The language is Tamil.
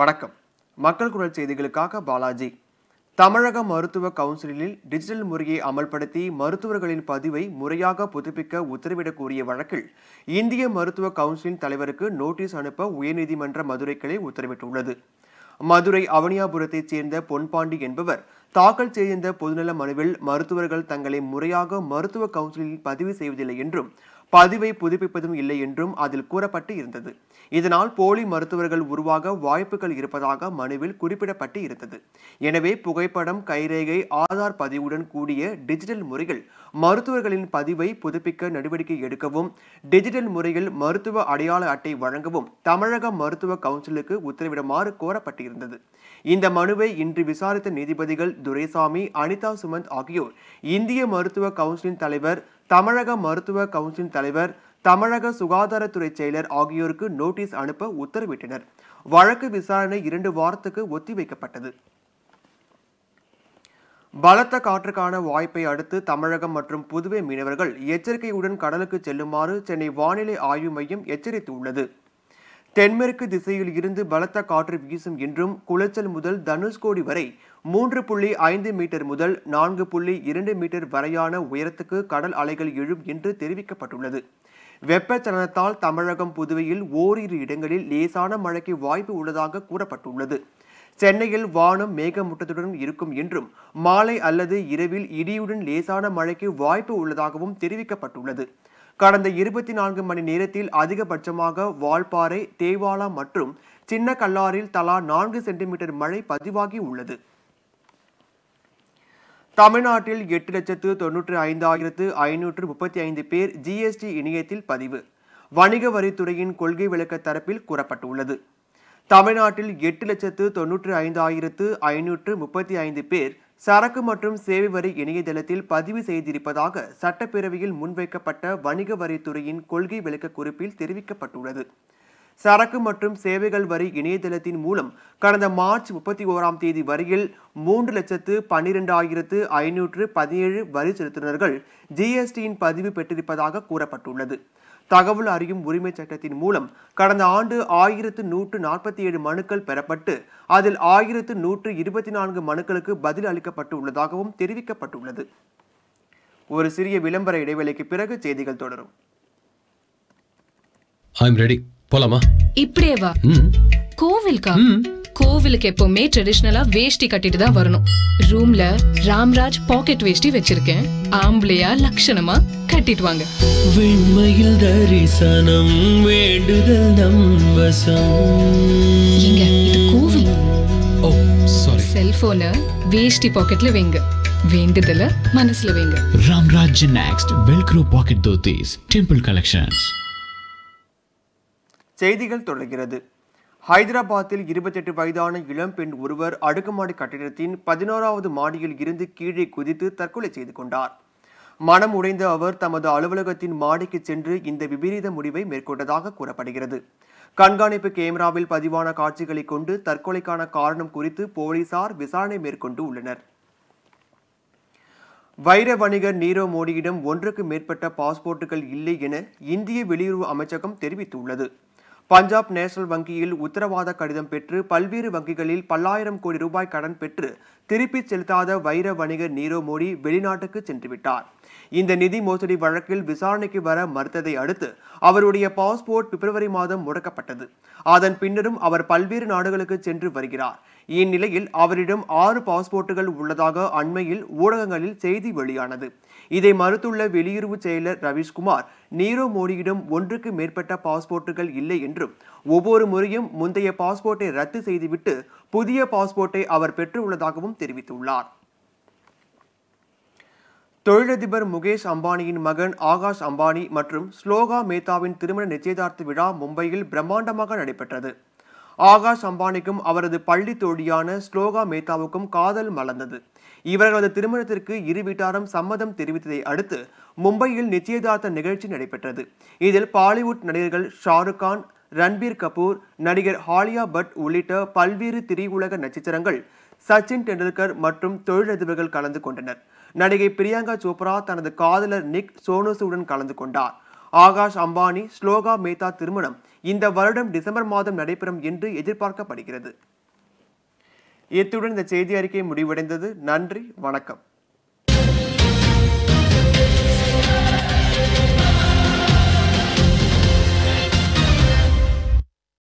வணக்கம் மக்கள் குரல் செய்திகளுக்காக பாலாஜி தமிழக மருத்துவ கவுன்சிலில் டிஜிட்டல் முறையை அமல்படுத்தி மருத்துவர்களின் பதிவை முறையாக புதுப்பிக்க உத்தரவிடக் கோரிய வழக்கில் இந்திய மருத்துவ கவுன்சிலின் தலைவருக்கு நோட்டீஸ் அனுப்ப உயர்நீதிமன்ற மதுரை கிளை உத்தரவிட்டுள்ளது மதுரை அவனியாபுரத்தைச் சேர்ந்த பொன்பாண்டி என்பவர் தாக்கல் செய்திருந்த பொதுநல மனுவில் மருத்துவர்கள் தங்களை முறையாக மருத்துவ கவுன்சிலில் பதிவு செய்வதில்லை என்றும் பதிவை புதுப்பிப்பதும் இல்லை என்றும் அதில் கூறப்பட்டு இருந்தது இதனால் போலி மருத்துவர்கள் உருவாக வாய்ப்புகள் இருப்பதாக மனுவில் குறிப்பிடப்பட்டு இருந்தது எனவே புகைப்படம் கைரேகை ஆதார் பதிவுடன் கூடிய டிஜிட்டல் முறையில் மருத்துவர்களின் பதிவை புதுப்பிக்க நடவடிக்கை எடுக்கவும் டிஜிட்டல் முறையில் மருத்துவ அடையாள அட்டை வழங்கவும் தமிழக மருத்துவ கவுன்சிலுக்கு உத்தரவிடுமாறு கோரப்பட்டிருந்தது இந்த மனுவை இன்று விசாரித்த நீதிபதிகள் துரைசாமி அனிதா சுமந்த் ஆகியோர் இந்திய மருத்துவ கவுன்சிலின் தலைவர் தமிழக மருத்துவ கவுன்சில் தலைவர் தமிழக சுகாதாரத்துறை செயலர் ஆகியோருக்கு நோட்டீஸ் அனுப்ப உத்தரவிட்டனர் வழக்கு விசாரணை இரண்டு வாரத்துக்கு ஒத்திவைக்கப்பட்டது பலத்த காற்றுக்கான வாய்ப்பை அடுத்து தமிழகம் மற்றும் புதுவை மீனவர்கள் எச்சரிக்கையுடன் கடலுக்கு செல்லுமாறு சென்னை வானிலை ஆய்வு மையம் எச்சரித்துள்ளது தென்மேற்கு திசையில் இருந்து பலத்த காற்று வீசும் என்றும் குளச்சல் முதல் தனுஷ்கோடி வரை மூன்று புள்ளி ஐந்து மீட்டர் முதல் நான்கு புள்ளி இரண்டு மீட்டர் வரையான உயரத்துக்கு கடல் அலைகள் எழும் என்று தெரிவிக்கப்பட்டுள்ளது வெப்பச்சலனத்தால் தமிழகம் புதுவையில் ஓரிரு இடங்களில் லேசான மழைக்கு வாய்ப்பு உள்ளதாக கூறப்பட்டுள்ளது சென்னையில் வானம் மேகமூட்டத்துடன் இருக்கும் என்றும் மாலை அல்லது இரவில் இடியுடன் லேசான மழைக்கு வாய்ப்பு உள்ளதாகவும் தெரிவிக்கப்பட்டுள்ளது கடந்த இருபத்தி நான்கு மணி நேரத்தில் அதிகபட்சமாக வால்பாறை தேவாலா மற்றும் சின்ன கல்லாரில் தலா நான்கு சென்டிமீட்டர் மழை பதிவாகி உள்ளது தமிழ்நாட்டில் எட்டு லட்சத்து தொன்னூற்று ஐந்தாயிரத்து ஐநூற்று முப்பத்தி ஐந்து பேர் ஜிஎஸ்டி இணையத்தில் பதிவு வணிக வரித்துறையின் கொள்கை விளக்க தரப்பில் கூறப்பட்டுள்ளது தமிழ்நாட்டில் எட்டு லட்சத்து தொன்னூற்று ஐந்தாயிரத்து ஐநூற்று முப்பத்தி ஐந்து பேர் சரக்கு மற்றும் சேவை வரி இணையதளத்தில் பதிவு செய்திருப்பதாக சட்டப்பேரவையில் முன்வைக்கப்பட்ட வணிக வரித்துறையின் கொள்கை விளக்க குறிப்பில் தெரிவிக்கப்பட்டுள்ளது சரக்கு மற்றும் சேவைகள் வரி இணையதளத்தின் மூலம் கடந்த மார்ச் முப்பத்தி ஓராம் தேதி வரையில் மூன்று லட்சத்து பன்னிரெண்டாயிரத்து ஐநூற்று பதினேழு வரி செலுத்துனர்கள் ஜிஎஸ்டியின் பதிவு பெற்றிருப்பதாக கூறப்பட்டுள்ளது தகவல் அறியும் உரிமை சட்டத்தின் மூலம் கடந்த ஆண்டு ஆயிரத்து நூற்று நாற்பத்தி ஏழு மனுக்கள் பெறப்பட்டு அதில் ஆயிரத்து நூற்று இருபத்தி நான்கு மனுக்களுக்கு பதில் அளிக்கப்பட்டு உள்ளதாகவும் தெரிவிக்கப்பட்டுள்ளது ஒரு சிறிய விளம்பர இடைவெளிக்கு பிறகு செய்திகள் தொடரும் போலாமா இப்படியே வா கோவில்கா கோவிலுக்கு எப்பவுமே ட்ரெடிஷ்னலா வேஷ்டி கட்டிட்டு தான் வரணும் ரூம்ல ராம்ராஜ் பாக்கெட் வேஷ்டி வச்சிருக்கேன் ஆம்பளையா லட்சணமா கட்டிட்டு வாங்க வெண்மையில் தரிசனம் வேண்டுதல் நம் வசம் இங்க இது கோவில் ஓ சாரி செல்போனை வேஷ்டி பாக்கெட்ல வைங்க வேண்டுதல மனசுல வைங்க Ramraj next velcro pocket dhotis temple collections செய்திகள் தொடர்கிறது ஹைதராபாத்தில் இருபத்தெட்டு வயதான இளம் பெண் ஒருவர் அடுக்குமாடி கட்டிடத்தின் பதினோராவது மாடியில் இருந்து கீழே குதித்து தற்கொலை செய்து கொண்டார் மனம் உடைந்த அவர் தமது அலுவலகத்தின் மாடிக்கு சென்று இந்த விபரீத முடிவை மேற்கொண்டதாக கூறப்படுகிறது கண்காணிப்பு கேமராவில் பதிவான காட்சிகளை கொண்டு தற்கொலைக்கான காரணம் குறித்து போலீசார் விசாரணை மேற்கொண்டு உள்ளனர் வைர வணிகர் நீரவ் மோடியிடம் ஒன்றுக்கு மேற்பட்ட பாஸ்போர்ட்டுகள் இல்லை என இந்திய வெளியுறவு அமைச்சகம் தெரிவித்துள்ளது பஞ்சாப் நேஷனல் வங்கியில் உத்தரவாத கடிதம் பெற்று பல்வேறு வங்கிகளில் பல்லாயிரம் கோடி ரூபாய் கடன் பெற்று திருப்பி செலுத்தாத வைர வணிகர் நீரோ மோடி வெளிநாட்டுக்கு சென்றுவிட்டார் இந்த நிதி மோசடி வழக்கில் விசாரணைக்கு வர மறுத்ததை அடுத்து அவருடைய பாஸ்போர்ட் பிப்ரவரி மாதம் முடக்கப்பட்டது அதன் பின்னரும் அவர் பல்வேறு நாடுகளுக்கு சென்று வருகிறார் இந்நிலையில் அவரிடம் ஆறு பாஸ்போர்ட்டுகள் உள்ளதாக அண்மையில் ஊடகங்களில் செய்தி வெளியானது இதை மறுத்துள்ள வெளியுறவு செயலர் ரவீஷ்குமார் நீரவ் மோடியிடம் ஒன்றுக்கு மேற்பட்ட பாஸ்போர்ட்டுகள் இல்லை என்றும் ஒவ்வொரு முறையும் முந்தைய பாஸ்போர்ட்டை ரத்து செய்துவிட்டு புதிய பாஸ்போர்ட்டை அவர் பெற்றுள்ளதாகவும் தெரிவித்துள்ளார் தொழிலதிபர் முகேஷ் அம்பானியின் மகன் ஆகாஷ் அம்பானி மற்றும் ஸ்லோகா மேத்தாவின் திருமண நிச்சயதார்த்த விழா மும்பையில் பிரம்மாண்டமாக நடைபெற்றது ஆகாஷ் அம்பானிக்கும் அவரது பள்ளி தோழியான ஸ்லோகா மேத்தாவுக்கும் காதல் மலர்ந்தது இவர்களது திருமணத்திற்கு இரு வீட்டாரும் சம்மதம் தெரிவித்ததை அடுத்து மும்பையில் நிச்சயதார்த்த நிகழ்ச்சி நடைபெற்றது இதில் பாலிவுட் நடிகர்கள் ஷாருக் கான் ரன்பீர் கபூர் நடிகர் ஹாலியா பட் உள்ளிட்ட பல்வேறு திரியுலக நட்சத்திரங்கள் சச்சின் டெண்டுல்கர் மற்றும் தொழிலதிபர்கள் கலந்து கொண்டனர் நடிகை பிரியங்கா சோப்ரா தனது காதலர் நிக் சோனோசுடன் கலந்து கொண்டார் ஆகாஷ் அம்பானி ஸ்லோகா மேத்தா திருமணம் இந்த வருடம் டிசம்பர் மாதம் நடைபெறும் என்று எதிர்பார்க்கப்படுகிறது இத்துடன் இந்த செய்தி அறிக்கை முடிவடைந்தது நன்றி வணக்கம்